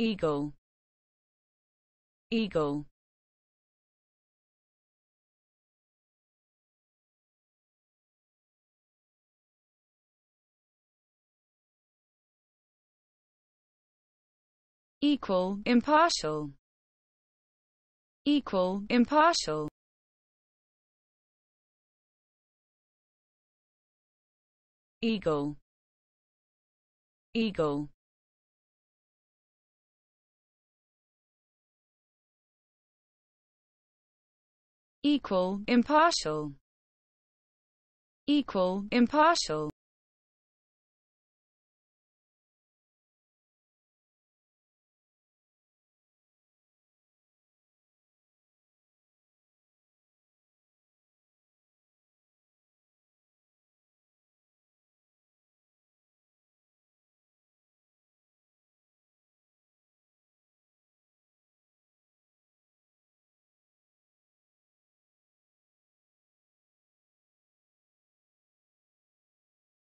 eagle eagle equal impartial equal impartial eagle eagle equal impartial equal impartial